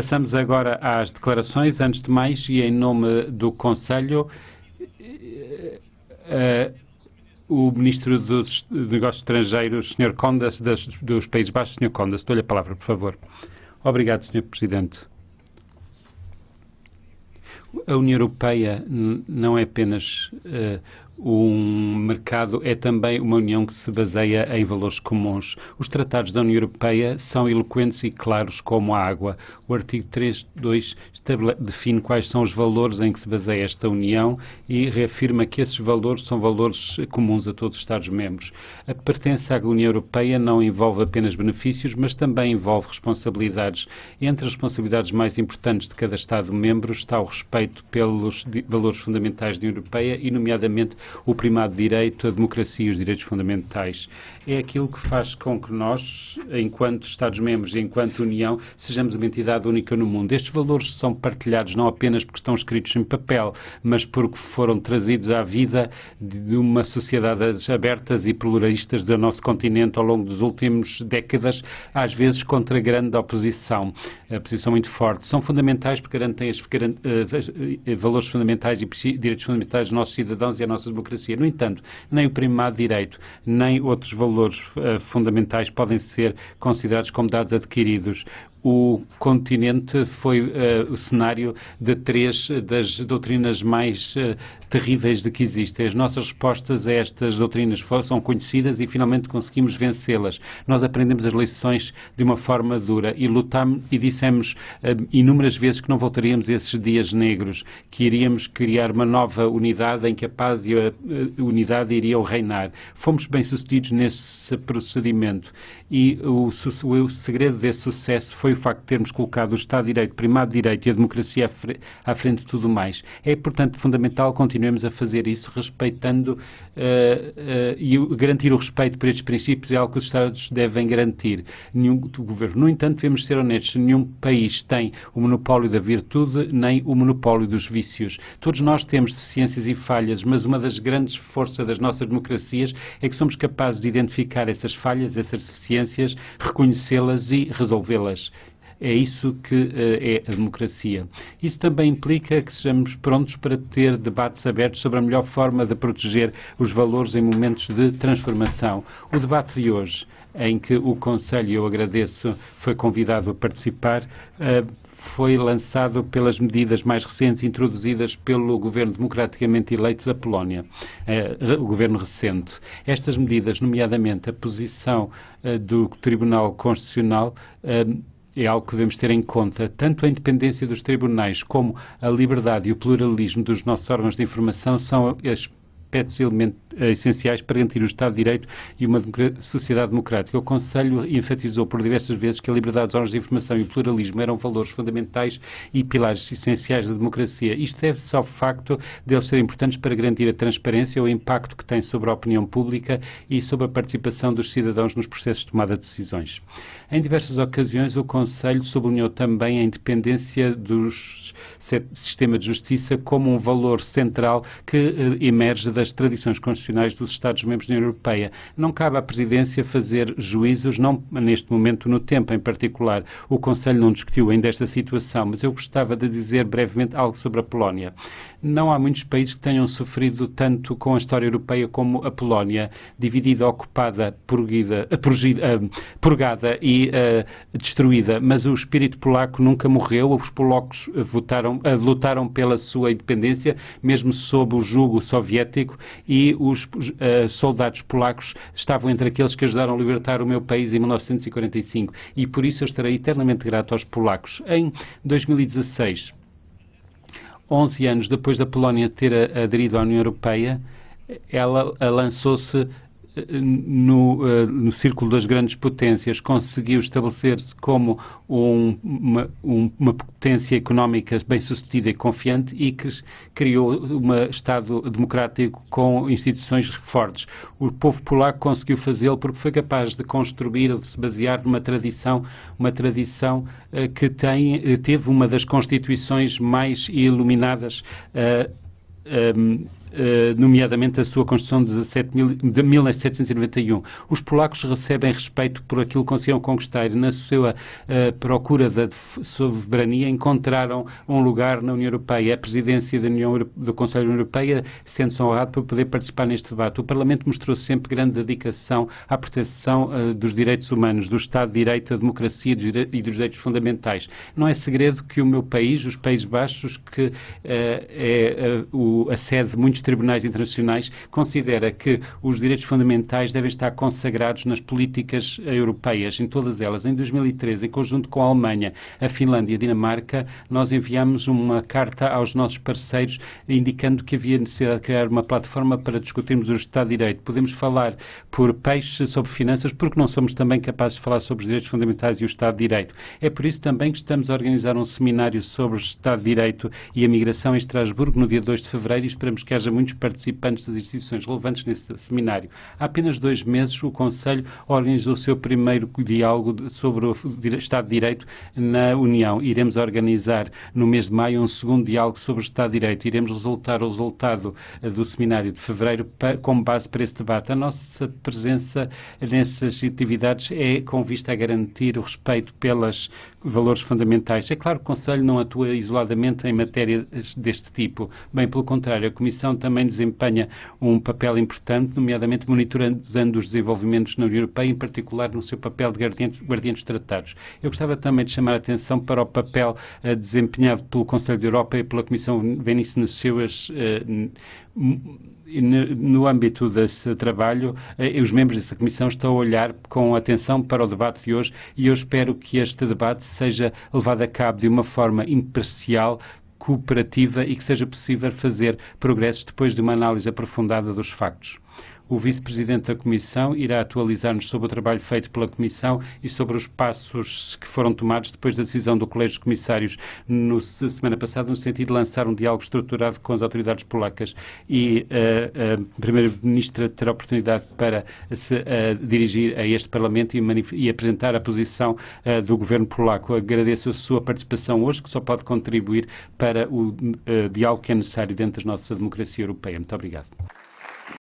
Passamos agora às declarações. Antes de mais, e em nome do Conselho, eh, eh, o Ministro dos Negócios Estrangeiros, Sr. Condas, dos Países Baixos, Sr. Condas, dou-lhe a palavra, por favor. Obrigado, Sr. Presidente. A União Europeia não é apenas eh, um mercado é também uma união que se baseia em valores comuns. Os tratados da União Europeia são eloquentes e claros como a água. O artigo 3.2 define quais são os valores em que se baseia esta união e reafirma que esses valores são valores comuns a todos os Estados-membros. A pertença à União Europeia não envolve apenas benefícios, mas também envolve responsabilidades. Entre as responsabilidades mais importantes de cada Estado-membro está o respeito pelos valores fundamentais da União Europeia e, nomeadamente, o primado de direito, a democracia e os direitos fundamentais. É aquilo que faz com que nós, enquanto Estados-membros, e enquanto União, sejamos uma entidade única no mundo. Estes valores são partilhados não apenas porque estão escritos em papel, mas porque foram trazidos à vida de uma sociedade abertas e pluralistas do nosso continente ao longo dos últimos décadas, às vezes contra grande oposição, a posição muito forte. São fundamentais porque garantem os eh, valores fundamentais e direitos fundamentais dos nossos cidadãos e a nossa democracia. No entanto, nem o primado direito, nem outros valores eh, fundamentais podem ser considerados como dados adquiridos o continente foi uh, o cenário de três das doutrinas mais uh, terríveis de que existem. As nossas respostas a estas doutrinas são conhecidas e finalmente conseguimos vencê-las. Nós aprendemos as lições de uma forma dura e lutamos e dissemos uh, inúmeras vezes que não voltaríamos a esses dias negros, que iríamos criar uma nova unidade em que a paz e a unidade iriam reinar. Fomos bem-sucedidos nesse procedimento e o, o segredo desse sucesso foi o facto de termos colocado o Estado de Direito, o Primado de Direito e a democracia à frente de tudo mais. É, portanto, fundamental continuemos a fazer isso, respeitando uh, uh, e garantir o respeito por estes princípios é algo que os Estados devem garantir. Nenhum governo. No entanto, devemos ser honestos, nenhum país tem o monopólio da virtude nem o monopólio dos vícios. Todos nós temos deficiências e falhas, mas uma das grandes forças das nossas democracias é que somos capazes de identificar essas falhas, essas deficiências, reconhecê-las e resolvê-las. É isso que uh, é a democracia. Isso também implica que sejamos prontos para ter debates abertos sobre a melhor forma de proteger os valores em momentos de transformação. O debate de hoje, em que o Conselho, eu agradeço, foi convidado a participar, uh, foi lançado pelas medidas mais recentes introduzidas pelo governo democraticamente eleito da Polónia, eh, o governo recente. Estas medidas, nomeadamente a posição do Tribunal Constitucional, é algo que devemos ter em conta, tanto a independência dos tribunais como a liberdade e o pluralismo dos nossos órgãos de informação são as aspectos eh, essenciais para garantir o Estado de Direito e uma sociedade democrática. O Conselho enfatizou por diversas vezes que a liberdade de órgãos de informação e o pluralismo eram valores fundamentais e pilares essenciais da democracia. Isto deve-se ao facto de eles serem importantes para garantir a transparência, o impacto que tem sobre a opinião pública e sobre a participação dos cidadãos nos processos de tomada de decisões. Em diversas ocasiões, o Conselho sublinhou também a independência dos sistema de justiça como um valor central que eh, emerge das tradições constitucionais dos Estados-membros da União Europeia. Não cabe à Presidência fazer juízos, não neste momento, no tempo em particular. O Conselho não discutiu ainda esta situação, mas eu gostava de dizer brevemente algo sobre a Polónia não há muitos países que tenham sofrido tanto com a história europeia como a Polónia, dividida, ocupada, purguida, eh, purgida, eh, purgada e uh, destruída. Mas o espírito polaco nunca morreu. Os polacos votaram, uh, lutaram pela sua independência, mesmo sob o jugo soviético, e os uh, soldados polacos estavam entre aqueles que ajudaram a libertar o meu país em 1945. E por isso eu estarei eternamente grato aos polacos. Em 2016, 11 anos depois da Polónia ter aderido à União Europeia, ela lançou-se no, eh, no, círculo das grandes potências, conseguiu estabelecer-se como um, uma, uma, potência económica bem-sucedida e confiante e que criou um Estado democrático com instituições fortes. O povo polaco conseguiu fazê-lo porque foi capaz de construir, de se basear numa tradição, uma tradição uh, que tem, eh, teve uma das constituições mais iluminadas uh, um, eh, nomeadamente a sua Constituição de, 17 mil, de 1791. Os polacos recebem respeito por aquilo que conseguiram conquistar e na sua eh, procura da soberania encontraram um lugar na União Europeia. A presidência da União, do Conselho da União Europeia sente-se honrado por poder participar neste debate. O Parlamento mostrou sempre grande dedicação à proteção eh, dos direitos humanos, do Estado de Direito, da democracia e dos direitos fundamentais. Não é segredo que o meu país, os Países Baixos, que é a sede muito muitos tribunais internacionais, considera que os direitos fundamentais devem estar consagrados nas políticas europeias, em todas elas. Em 2013, em conjunto com a Alemanha, a Finlândia e a Dinamarca, nós enviámos uma carta aos nossos parceiros indicando que havia necessidade de criar uma plataforma para discutirmos o Estado de Direito. Podemos falar por peixe sobre finanças porque não somos também capazes de falar sobre os direitos fundamentais e o Estado de Direito. É por isso também que estamos a organizar um seminário sobre o Estado de Direito e a migração em Estrasburgo no dia 2 de fevereiro e esperamos que haja haja muitos participantes das instituições relevantes nesse seminário. Há apenas dois meses, o Conselho organizou o seu primeiro diálogo sobre o Estado de Direito na União. Iremos organizar no mês de maio um segundo diálogo sobre o Estado de Direito. Iremos resultar o resultado eh, do seminário de fevereiro com base para esse debate. A nossa presença nessas atividades é com vista a garantir o respeito pelos valores fundamentais. É claro que o Conselho não atua isoladamente em matérias deste tipo. Bem, pelo contrário, a Comissão também desempenha um papel importante, nomeadamente monitorando os desenvolvimentos na União Europeia, em particular no seu papel de guardiã dos tratados. Eu gostava também de chamar a atenção para o papel eh, desempenhado pelo Conselho da Europa e pela Comissão Venice nos seus, eh, no âmbito desse trabalho, eh, os membros dessa Comissão estão a olhar com atenção para o debate de hoje e eu espero que este debate seja levado a cabo de uma forma imparcial cooperativa e que seja possível fazer progressos depois de uma análise aprofundada dos factos. O vice-presidente da Comissão irá atualizar-nos sobre o trabalho feito pela Comissão e sobre os passos que foram tomados depois da decisão do Colégio de Comissários na semana passada, no sentido de lançar um diálogo estruturado com as autoridades polacas. E uh, eh, a eh, Primeira-Ministra terá oportunidade para se uh, dirigir a este Parlamento e, e apresentar a posição uh, do governo polaco. Agradeço a sua participação hoje, que só pode contribuir para o diálogo que é necessário dentro das nossas democracia europeia. Muito obrigado.